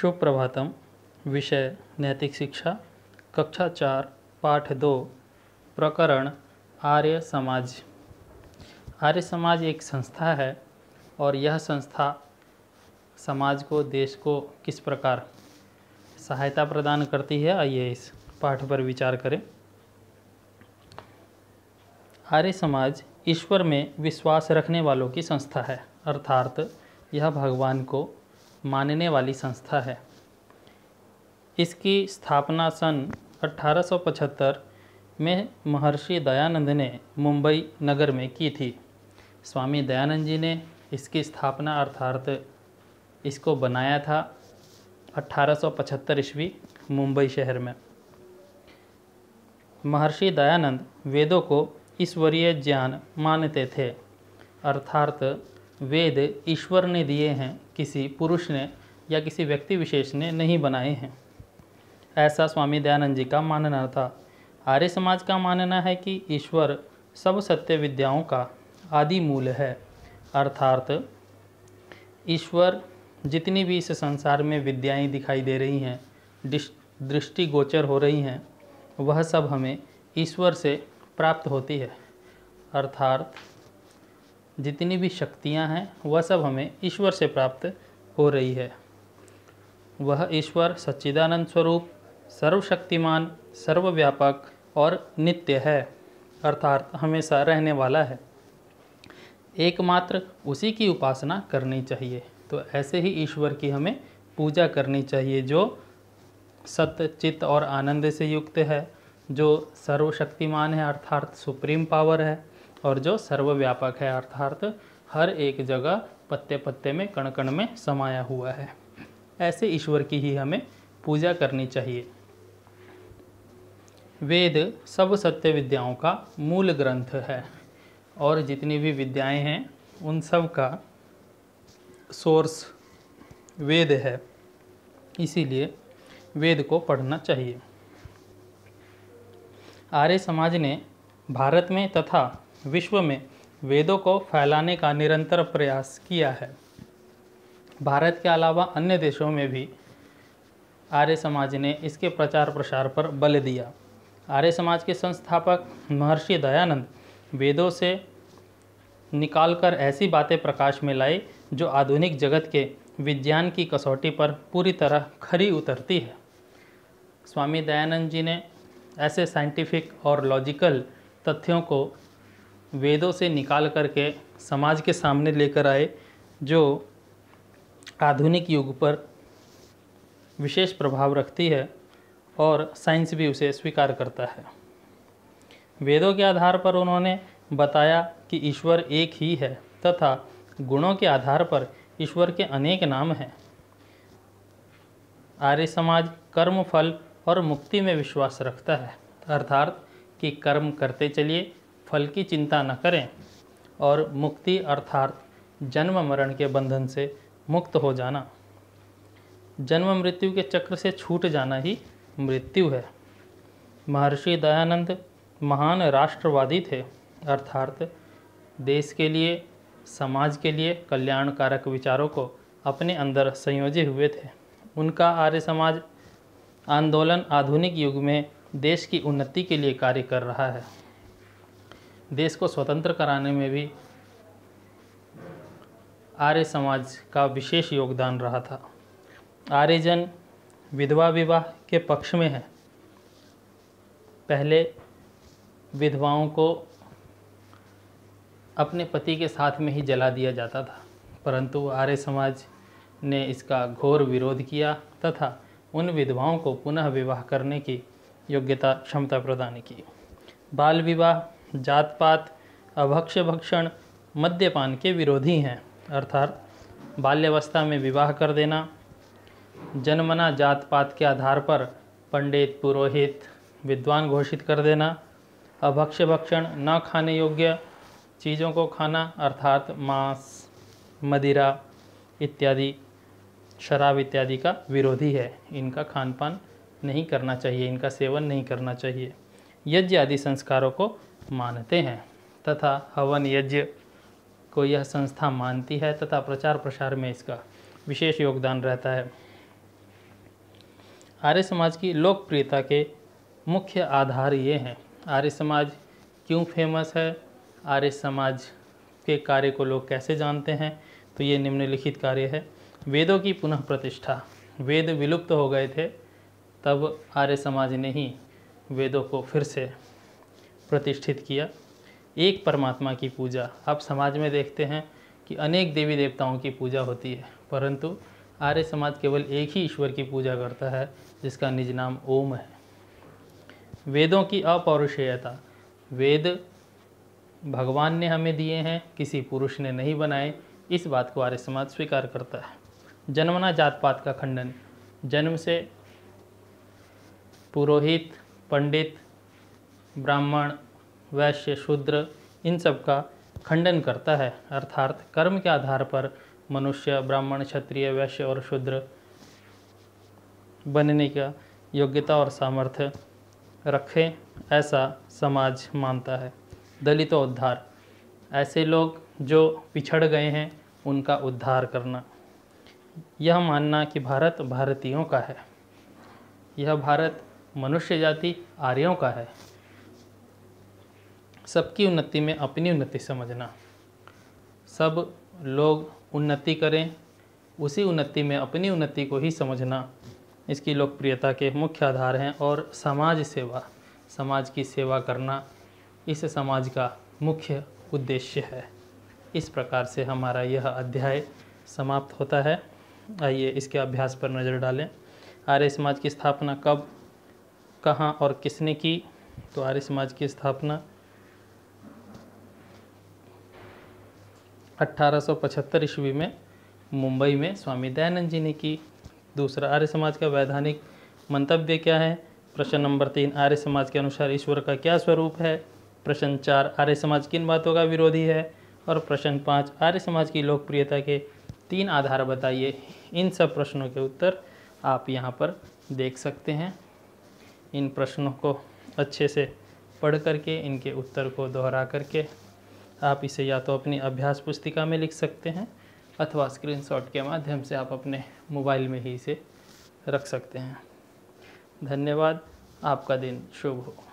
शुभ प्रभातम विषय नैतिक शिक्षा कक्षा चार पाठ दो प्रकरण आर्य समाज आर्य समाज एक संस्था है और यह संस्था समाज को देश को किस प्रकार सहायता प्रदान करती है आइए इस पाठ पर विचार करें आर्य समाज ईश्वर में विश्वास रखने वालों की संस्था है अर्थात यह भगवान को मानने वाली संस्था है इसकी स्थापना सन 1875 में महर्षि दयानंद ने मुंबई नगर में की थी स्वामी दयानंद जी ने इसकी स्थापना अर्थात इसको बनाया था 1875 ईस्वी मुंबई शहर में महर्षि दयानंद वेदों को ईश्वरीय ज्ञान मानते थे अर्थात वेद ईश्वर ने दिए हैं किसी पुरुष ने या किसी व्यक्ति विशेष ने नहीं बनाए हैं ऐसा स्वामी दयानंद जी का मानना था आर्य समाज का मानना है कि ईश्वर सब सत्य विद्याओं का आदि मूल है अर्थात ईश्वर जितनी भी इस संसार में विद्याएं दिखाई दे रही हैं दृष्टिगोचर हो रही हैं वह सब हमें ईश्वर से प्राप्त होती है अर्थात जितनी भी शक्तियाँ हैं वह सब हमें ईश्वर से प्राप्त हो रही है वह ईश्वर सच्चिदानंद स्वरूप सर्वशक्तिमान सर्वव्यापक और नित्य है अर्थात हमेशा रहने वाला है एकमात्र उसी की उपासना करनी चाहिए तो ऐसे ही ईश्वर की हमें पूजा करनी चाहिए जो सत्य चित्त और आनंद से युक्त है जो सर्वशक्तिमान है अर्थात सुप्रीम पावर है और जो सर्वव्यापक है अर्थात हर एक जगह पत्ते पत्ते में कण कण में समाया हुआ है ऐसे ईश्वर की ही हमें पूजा करनी चाहिए वेद सब सत्य विद्याओं का मूल ग्रंथ है और जितनी भी विद्याएं हैं उन सब का सोर्स वेद है इसीलिए वेद को पढ़ना चाहिए आर्य समाज ने भारत में तथा विश्व में वेदों को फैलाने का निरंतर प्रयास किया है भारत के अलावा अन्य देशों में भी आर्य समाज ने इसके प्रचार प्रसार पर बल दिया आर्य समाज के संस्थापक महर्षि दयानंद वेदों से निकालकर ऐसी बातें प्रकाश में लाई जो आधुनिक जगत के विज्ञान की कसौटी पर पूरी तरह खरी उतरती है स्वामी दयानंद जी ने ऐसे साइंटिफिक और लॉजिकल तथ्यों को वेदों से निकाल करके समाज के सामने लेकर आए जो आधुनिक युग पर विशेष प्रभाव रखती है और साइंस भी उसे स्वीकार करता है वेदों के आधार पर उन्होंने बताया कि ईश्वर एक ही है तथा गुणों के आधार पर ईश्वर के अनेक नाम हैं आर्य समाज कर्म फल और मुक्ति में विश्वास रखता है अर्थात कि कर्म करते चलिए फल की चिंता न करें और मुक्ति अर्थात जन्म मरण के बंधन से मुक्त हो जाना जन्म मृत्यु के चक्र से छूट जाना ही मृत्यु है महर्षि दयानंद महान राष्ट्रवादी थे अर्थात देश के लिए समाज के लिए कल्याणकारक विचारों को अपने अंदर संयोजे हुए थे उनका आर्य समाज आंदोलन आधुनिक युग में देश की उन्नति के लिए कार्य कर रहा है देश को स्वतंत्र कराने में भी आर्य समाज का विशेष योगदान रहा था आर्यजन विधवा विवाह के पक्ष में है पहले विधवाओं को अपने पति के साथ में ही जला दिया जाता था परंतु आर्य समाज ने इसका घोर विरोध किया तथा उन विधवाओं को पुनः विवाह करने की योग्यता क्षमता प्रदान की बाल विवाह जात पात भक्षण मद्यपान के विरोधी हैं अर्थात बाल्यावस्था में विवाह कर देना जनमना जात पात के आधार पर पंडित पुरोहित विद्वान घोषित कर देना अभक्ष भक्षण न खाने योग्य चीज़ों को खाना अर्थात मांस मदिरा इत्यादि शराब इत्यादि का विरोधी है इनका खान पान नहीं करना चाहिए इनका सेवन नहीं करना चाहिए यज्ञ आदि संस्कारों को मानते हैं तथा हवन यज्ञ को यह संस्था मानती है तथा प्रचार प्रसार में इसका विशेष योगदान रहता है आर्य समाज की लोकप्रियता के मुख्य आधार ये हैं आर्य समाज क्यों फेमस है आर्य समाज के कार्य को लोग कैसे जानते हैं तो ये निम्नलिखित कार्य है वेदों की पुनः प्रतिष्ठा वेद विलुप्त हो गए थे तब आर्य समाज ने ही वेदों को फिर से प्रतिष्ठित किया एक परमात्मा की पूजा आप समाज में देखते हैं कि अनेक देवी देवताओं की पूजा होती है परंतु आर्य समाज केवल एक ही ईश्वर की पूजा करता है जिसका निज नाम ओम है वेदों की अपौरुषेयता वेद भगवान ने हमें दिए हैं किसी पुरुष ने नहीं बनाए इस बात को आर्य समाज स्वीकार करता है जन्मना जात पात का खंडन जन्म से पुरोहित पंडित ब्राह्मण वैश्य शूद्र इन सब का खंडन करता है अर्थात कर्म के आधार पर मनुष्य ब्राह्मण क्षत्रिय वैश्य और शूद्र बनने का योग्यता और सामर्थ्य रखें ऐसा समाज मानता है दलितों उद्धार ऐसे लोग जो पिछड़ गए हैं उनका उद्धार करना यह मानना कि भारत भारतीयों का है यह भारत मनुष्य जाति आर्यों का है सबकी उन्नति में अपनी उन्नति समझना सब लोग उन्नति करें उसी उन्नति में अपनी उन्नति को ही समझना इसकी लोकप्रियता के मुख्य आधार हैं और समाज सेवा समाज की सेवा करना इस समाज का मुख्य उद्देश्य है इस प्रकार से हमारा यह अध्याय समाप्त होता है आइए इसके अभ्यास पर नज़र डालें आर्य समाज की स्थापना कब कहाँ और किसने की तो आर्य समाज की स्थापना 1875 ईस्वी में मुंबई में स्वामी दयानंद जी ने की दूसरा आर्य समाज का वैधानिक मंतव्य क्या है प्रश्न नंबर तीन आर्य समाज के अनुसार ईश्वर का क्या स्वरूप है प्रश्न चार आर्य समाज किन बातों का विरोधी है और प्रश्न पाँच आर्य समाज की लोकप्रियता के तीन आधार बताइए इन सब प्रश्नों के उत्तर आप यहाँ पर देख सकते हैं इन प्रश्नों को अच्छे से पढ़ करके इनके उत्तर को दोहरा करके आप इसे या तो अपनी अभ्यास पुस्तिका में लिख सकते हैं अथवा स्क्रीनशॉट के माध्यम से आप अपने मोबाइल में ही इसे रख सकते हैं धन्यवाद आपका दिन शुभ हो